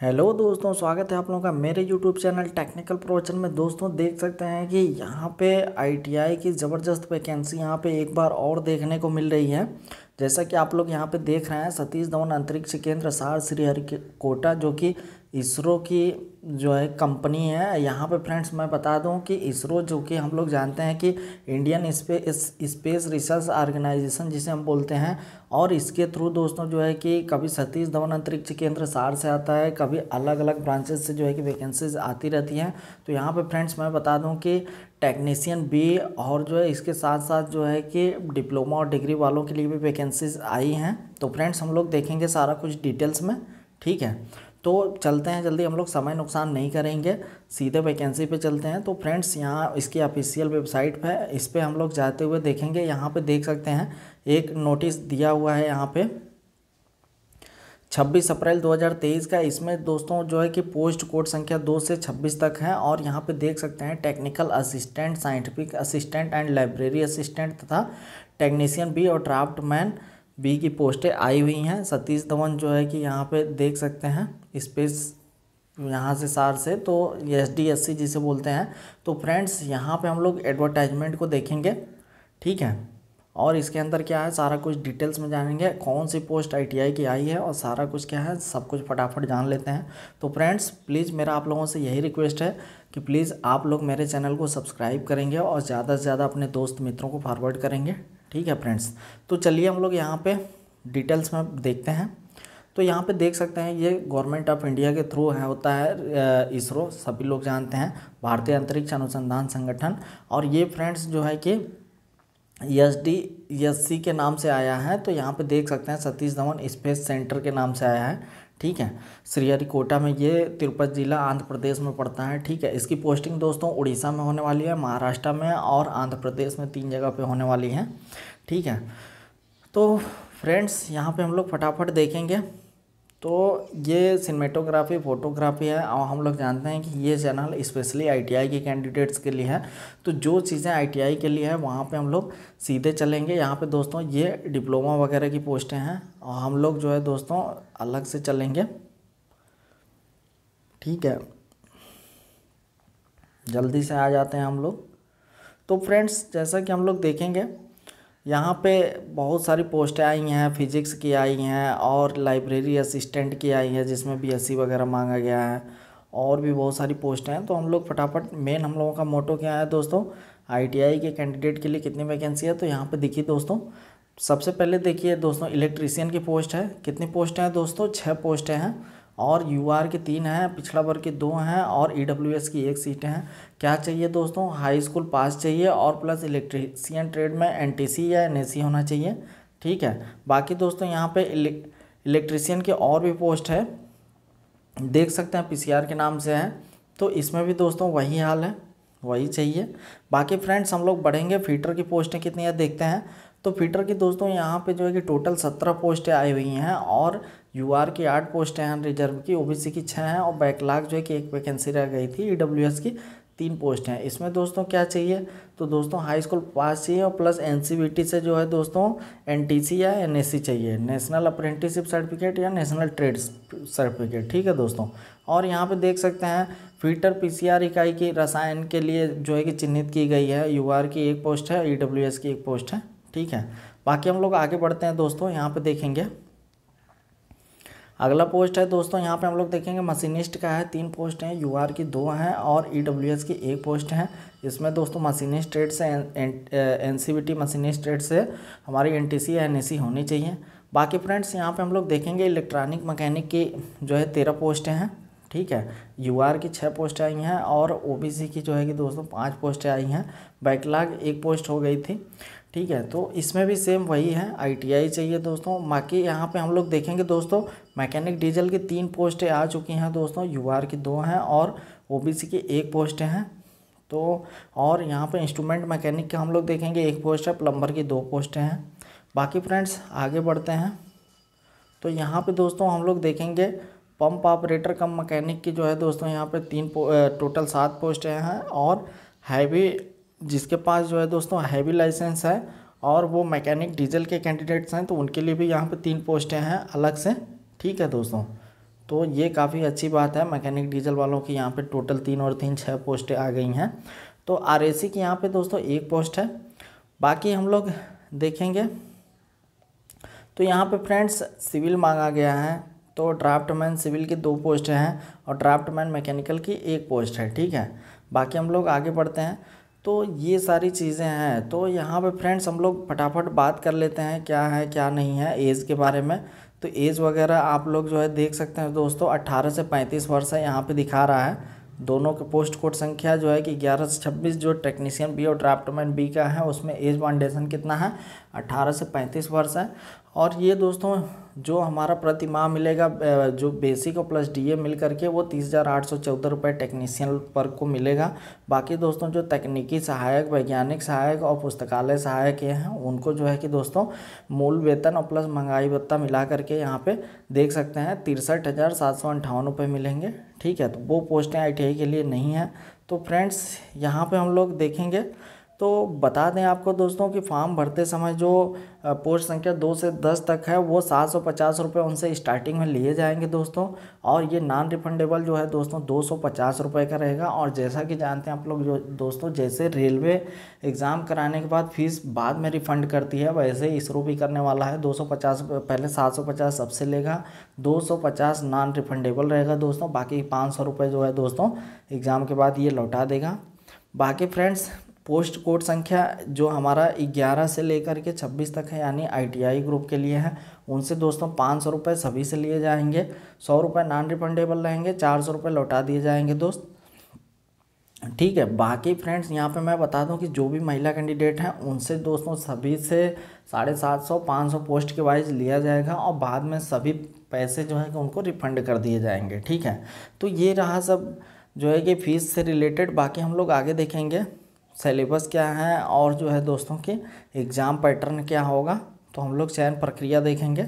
hello दोस्तों स्वागत है आप लोगों का मेरे यूट्यूब चैनल टेक्निकल प्रोवचन में दोस्तों देख सकते हैं कि यहाँ पे आईटीआई की ज़बरदस्त वैकेंसी यहाँ पे एक बार और देखने को मिल रही है जैसा कि आप लोग यहाँ पे देख रहे हैं सतीश धवन अंतरिक्ष केंद्र सार श्रीहरिकोटा जो कि इसरो की जो है कंपनी है यहाँ पे फ्रेंड्स मैं बता दूँ कि इसरो जो कि हम लोग जानते हैं कि Indian space space research organization जिसे हम बोलते हैं और इसके थ्रू दोस्तों जो है कि कभी सतीश धवन अंतरिक्ष केंद्र सार से आता है कभी अलग अलग ब्रांचेज से जो है कि वैकेंसीज आती रहती हैं तो यहाँ पर फ्रेंड्स मैं बता दूँ कि टेक्नीसियन बी और जो है इसके साथ साथ जो है कि डिप्लोमा और डिग्री वालों के लिए भी वैकेंसीज आई हैं तो फ्रेंड्स हम लोग देखेंगे सारा कुछ डिटेल्स में ठीक है तो चलते हैं जल्दी हम लोग समय नुकसान नहीं करेंगे सीधे वैकेंसी पे चलते हैं तो फ्रेंड्स यहाँ इसकी ऑफिशियल वेबसाइट पे इस पर हम लोग जाते हुए देखेंगे यहाँ पे देख सकते हैं एक नोटिस दिया हुआ है यहाँ पे 26 अप्रैल 2023 का इसमें दोस्तों जो है कि पोस्ट कोड संख्या दो से 26 तक है और यहाँ पे देख सकते हैं technical assistant scientific assistant and library assistant तथा टेक्नीसियन बी और ड्राफ्ट मैन बी की पोस्टें आई हुई हैं सतीश धवन जो है कि यहाँ पे देख सकते हैं स्पेस यहाँ से सार से तो एस डी एस सी जिसे बोलते हैं तो फ्रेंड्स यहाँ पे हम लोग एडवर्टाइजमेंट को देखेंगे ठीक है और इसके अंदर क्या है सारा कुछ डिटेल्स में जानेंगे कौन सी पोस्ट आईटीआई की आई है और सारा कुछ क्या है सब कुछ फटाफट जान लेते हैं तो फ्रेंड्स प्लीज़ मेरा आप लोगों से यही रिक्वेस्ट है कि प्लीज़ आप लोग मेरे चैनल को सब्सक्राइब करेंगे और ज़्यादा से ज़्यादा अपने दोस्त मित्रों को फॉरवर्ड करेंगे ठीक है फ्रेंड्स तो चलिए हम लोग यहाँ पर डिटेल्स में देखते हैं तो यहाँ पे देख सकते हैं ये गवर्नमेंट ऑफ इंडिया के थ्रू है होता है इसरो सभी लोग जानते हैं भारतीय अंतरिक्ष अनुसंधान संगठन और ये फ्रेंड्स जो है कि एस डी एस सी के नाम से आया है तो यहाँ पे देख सकते हैं सतीश धवन स्पेस सेंटर के नाम से आया है ठीक है श्रीहरिकोटा में ये तिरुपति जिला आंध्र प्रदेश में पड़ता है ठीक है इसकी पोस्टिंग दोस्तों उड़ीसा में होने वाली है महाराष्ट्र में और आंध्र प्रदेश में तीन जगह पे होने वाली है ठीक है तो फ्रेंड्स यहाँ पे हम लोग फटाफट देखेंगे तो ये सिनेमेटोग्राफी फोटोग्राफी है और हम लोग जानते हैं कि ये चैनल स्पेशली आईटीआई के कैंडिडेट्स के लिए है तो जो चीज़ें आईटीआई के लिए है वहाँ पे हम लोग सीधे चलेंगे यहाँ पे दोस्तों ये डिप्लोमा वगैरह की पोस्टें हैं और हम लोग जो है दोस्तों अलग से चलेंगे ठीक है जल्दी से आ जाते हैं हम लोग तो फ्रेंड्स जैसा कि हम लोग देखेंगे यहाँ पे बहुत सारी पोस्टें आई हैं फिजिक्स की आई हैं और लाइब्रेरी असिस्टेंट की आई है जिसमें बीएससी वगैरह मांगा गया है और भी बहुत सारी पोस्टें हैं तो हम लोग फटाफट मेन हम लोगों का मोटो क्या है दोस्तों आईटीआई के कैंडिडेट के लिए कितनी वैकेंसी है तो यहाँ पे देखिए दोस्तों सबसे पहले देखिए दोस्तों इलेक्ट्रीसियन की पोस्ट है कितनी पोस्टें हैं दोस्तों छः पोस्टें हैं और यू आर के तीन हैं पिछड़ा वर्ग के दो हैं और ई डब्ल्यू एस की एक सीटें हैं क्या चाहिए दोस्तों हाई स्कूल पास चाहिए और प्लस इलेक्ट्रीसियन ट्रेड में एन टी सी या एन ए सी होना चाहिए ठीक है बाकी दोस्तों यहाँ पे इलेक्ट्रीसियन के और भी पोस्ट है देख सकते हैं पी सी आर के नाम से है तो इसमें भी दोस्तों वही हाल है वही चाहिए बाकी फ्रेंड्स हम लोग बढ़ेंगे फीटर की पोस्टें कितनी है देखते हैं तो फीटर की दोस्तों यहाँ पे जो है कि टोटल सत्रह पोस्टें आई हुई हैं और यू आर की आठ पोस्टें हैं रिजर्व की ओबीसी की छः हैं और बैकलाग जो है कि एक वैकेंसी रह गई थी ई e की तीन पोस्ट हैं इसमें दोस्तों क्या चाहिए तो दोस्तों हाई स्कूल पास चाहिए और प्लस एन से जो है दोस्तों एन या एन e चाहिए नेशनल अप्रेंटिसिप सर्टिफिकेट या नेशनल ट्रेड सर्टिफिकेट ठीक है दोस्तों और यहाँ पे देख सकते हैं फीटर पीसीआर इकाई की रसायन के लिए जो है कि चिन्हित की गई है यूआर की एक पोस्ट है एस e की एक पोस्ट है ठीक है बाकी हम लोग आगे बढ़ते हैं दोस्तों यहाँ पे देखेंगे अगला पोस्ट है दोस्तों यहाँ पे हम लोग देखेंगे मशीनिस्ट का है तीन पोस्ट हैं यू की दो हैं और ई e की एक पोस्ट है इसमें दोस्तों मशीनिस्ट ट्रेड से N C V T machinist trade से हमारी एन टी सी ए सी होनी चाहिए बाकी फ्रेंड्स यहाँ पे हम लोग देखेंगे इलेक्ट्रॉनिक मैकेनिक की जो है तेरह पोस्टें हैं ठीक है यू आर की छः पोस्टें आई हैं और ओ बी सी की जो है कि दोस्तों पाँच पोस्टें आई हैं बैकलाग एक पोस्ट हो गई थी ठीक है तो इसमें भी सेम वही है आईटीआई चाहिए दोस्तों बाकी यहाँ पे हम लोग देखेंगे दोस्तों मैकेनिक डीजल की तीन पोस्टें आ चुकी हैं दोस्तों यूआर की दो हैं और ओबीसी की एक पोस्ट हैं तो और यहाँ पे इंस्ट्रूमेंट मैकेनिक के हम लोग देखेंगे एक पोस्ट है प्लम्बर की दो पोस्टें हैं बाकी फ्रेंड्स आगे बढ़ते हैं तो यहाँ पर दोस्तों हम लोग देखेंगे पम्प ऑपरेटर कम मकैनिक की जो है दोस्तों यहाँ पर तीन टोटल सात पोस्टें हैं और हैवी जिसके पास जो है दोस्तों हैवी लाइसेंस है और वो मैकेनिक डीजल के कैंडिडेट्स हैं तो उनके लिए भी यहाँ पर तीन पोस्टें हैं अलग से ठीक है दोस्तों तो ये काफ़ी अच्छी बात है मैकेनिक डीजल वालों की यहाँ पर टोटल तीन और तीन छः पोस्टें आ गई हैं तो आर ए सी की यहाँ पर दोस्तों एक पोस्ट है बाकी हम लोग देखेंगे तो यहाँ पे फ्रेंड्स सिविल मांगा गया है तो ड्राफ्टमैन सिविल की दो पोस्ट हैं और ड्राफ्टमैन मैकेनिकल की एक पोस्ट है ठीक है बाकी हम लोग आगे बढ़ते हैं तो ये सारी चीज़ें हैं तो यहाँ पे फ्रेंड्स हम लोग फटाफट बात कर लेते हैं क्या है क्या नहीं है एज़ के बारे में तो एज़ वगैरह आप लोग जो है देख सकते हैं दोस्तों अट्ठारह से पैंतीस वर्ष है यहाँ पर दिखा रहा है दोनों के पोस्ट कोड संख्या जो है कि ग्यारह से छब्बीस जो टेक्नीशियन बी और ड्राफ्टमैन बी का है उसमें एज वाउंडेशन कितना है 18 से पैंतीस वर्ष है और ये दोस्तों जो हमारा प्रति माह मिलेगा जो बेसिक और प्लस डीए मिल करके वो तीस हज़ार आठ सौ चौदह रुपये टेक्नीशियन पर को मिलेगा बाकी दोस्तों जो तकनीकी सहायक वैज्ञानिक सहायक और पुस्तकालय सहायक ये हैं उनको जो है कि दोस्तों मूल वेतन और प्लस महंगाई भत्ता मिला करके यहाँ पे देख सकते हैं तिरसठ हज़ार सात सौ अंठावन रुपये मिलेंगे ठीक है तो वो पोस्टें आई के लिए नहीं हैं तो फ्रेंड्स यहाँ पर हम लोग देखेंगे तो बता दें आपको दोस्तों कि फॉर्म भरते समय जो पोस्ट संख्या दो से दस तक है वो सात सौ पचास रुपये उनसे स्टार्टिंग में लिए जाएंगे दोस्तों और ये नॉन रिफंडेबल जो है दोस्तों दो सौ पचास रुपये का रहेगा और जैसा कि जानते हैं आप लोग जो दोस्तों जैसे रेलवे एग्ज़ाम कराने के बाद फीस बाद में रिफ़ंड करती है वैसे इसरो भी करने वाला है दो सौ पचास पहले सात सौ पचास सबसे लेगा दो सौ पचास नॉन रिफंडेबल रहेगा दोस्तों बाकी पाँच सौ रुपये जो है दोस्तों एग्ज़ाम के बाद ये लौटा देगा बाकी फ्रेंड्स पोस्ट कोड संख्या जो हमारा 11 से लेकर के 26 तक है यानी आईटीआई ग्रुप के लिए है उनसे दोस्तों पाँच सौ रुपये सभी से लिए जाएंगे सौ रुपये नॉन रिफंडेबल रहेंगे चार सौ रुपये लौटा दिए जाएंगे दोस्त ठीक है बाकी फ्रेंड्स यहाँ पे मैं बता दूँ कि जो भी महिला कैंडिडेट हैं उनसे दोस्तों सभी से साढ़े सात सौ पाँच सौ पोस्ट के वाइज लिया जाएगा और बाद में सभी पैसे जो है कि उनको रिफंड कर दिए जाएंगे ठीक है तो ये रहा सब जो है कि फ़ीस से रिलेटेड बाकी हम लोग आगे देखेंगे सिलेबस क्या है और जो है दोस्तों के एग्ज़ाम पैटर्न क्या होगा तो हम लोग चयन प्रक्रिया देखेंगे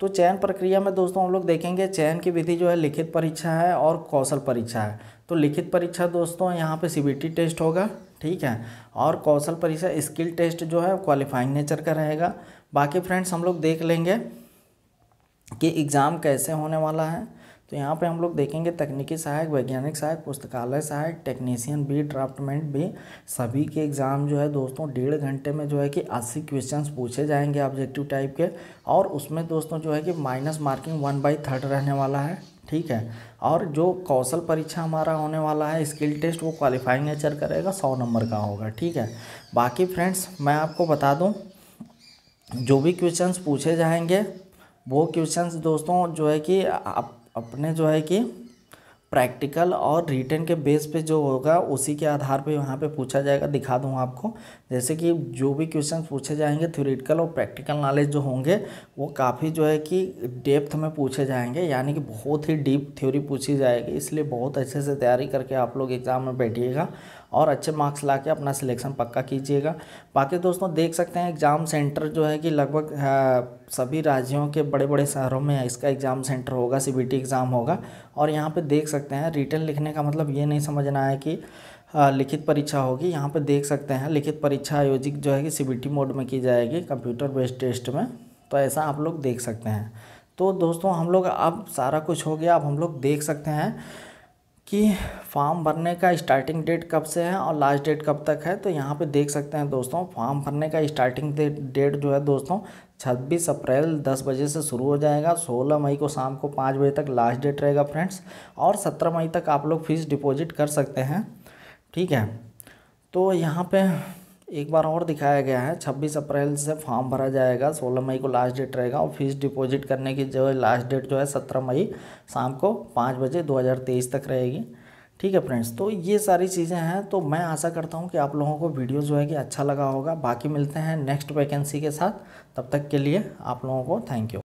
तो चयन प्रक्रिया में दोस्तों हम लोग देखेंगे चयन की विधि जो है लिखित परीक्षा है और कौशल परीक्षा है तो लिखित परीक्षा दोस्तों यहाँ पे सीबीटी टेस्ट होगा ठीक है और कौशल परीक्षा स्किल टेस्ट जो है क्वालिफाइंग नेचर का रहेगा बाकी फ्रेंड्स हम लोग देख लेंगे कि एग्ज़ाम कैसे होने वाला है तो यहाँ पे हम लोग देखेंगे तकनीकी सहायक वैज्ञानिक सहायक पुस्तकालय सहायक टेक्नीशियन बी ड्राफ्टमेंट बी सभी के एग्ज़ाम जो है दोस्तों डेढ़ घंटे में जो है कि अस्सी क्वेश्चन पूछे जाएंगे ऑब्जेक्टिव टाइप के और उसमें दोस्तों जो है कि minus marking one by third रहने वाला है ठीक है और जो कौशल परीक्षा हमारा होने वाला है स्किल टेस्ट वो क्वालिफाइंग नेचर करेगा सौ नंबर का होगा ठीक है बाकी फ्रेंड्स मैं आपको बता दूं जो भी क्वेश्चंस पूछे जाएंगे वो क्वेश्चंस दोस्तों जो है कि आप अपने जो है कि प्रैक्टिकल और रिटर्न के बेस पे जो होगा उसी के आधार पे यहाँ पे पूछा जाएगा दिखा दूँ आपको जैसे कि जो भी क्वेश्चन पूछे जाएंगे थ्योरेटिकल और प्रैक्टिकल नॉलेज जो होंगे वो काफ़ी जो है कि डेप्थ में पूछे जाएंगे यानी कि बहुत ही डीप थ्योरी पूछी जाएगी इसलिए बहुत अच्छे से तैयारी करके आप लोग एग्ज़ाम में बैठिएगा और अच्छे मार्क्स ला के अपना सिलेक्शन पक्का कीजिएगा बाकी दोस्तों देख सकते हैं एग्ज़ाम सेंटर जो है कि लगभग हाँ, सभी राज्यों के बड़े बड़े शहरों में इसका एग्ज़ाम सेंटर होगा सी एग्ज़ाम होगा और यहाँ पे देख सकते हैं रिटर्न लिखने का मतलब ये नहीं समझना है कि लिखित परीक्षा होगी यहाँ पे देख सकते हैं लिखित परीक्षा आयोजित जो है कि सी मोड में की जाएगी कंप्यूटर बेस्ड टेस्ट में तो ऐसा आप लोग देख सकते हैं तो दोस्तों हम लोग अब सारा कुछ हो गया अब हम लोग देख सकते हैं कि फॉर्म भरने का स्टार्टिंग डेट कब से है और लास्ट डेट कब तक है तो यहाँ पे देख सकते हैं दोस्तों फॉर्म भरने का स्टार्टिंग डेट जो है दोस्तों 26 अप्रैल 10 बजे से शुरू हो जाएगा 16 मई को शाम को 5 बजे तक लास्ट डेट रहेगा फ्रेंड्स और 17 मई तक आप लोग फीस डिपॉजिट कर सकते हैं ठीक है तो यहाँ पर एक बार और दिखाया गया है 26 अप्रैल से फॉर्म भरा जाएगा 16 मई को लास्ट डेट रहेगा और फीस डिपॉजिट करने की जो है लास्ट डेट जो है 17 मई शाम को पाँच बजे 2023 तक रहेगी ठीक है फ्रेंड्स तो ये सारी चीज़ें हैं तो मैं आशा करता हूँ कि आप लोगों को वीडियो जो है कि अच्छा लगा होगा बाकी मिलते हैं नेक्स्ट वैकेंसी के साथ तब तक के लिए आप लोगों को थैंक यू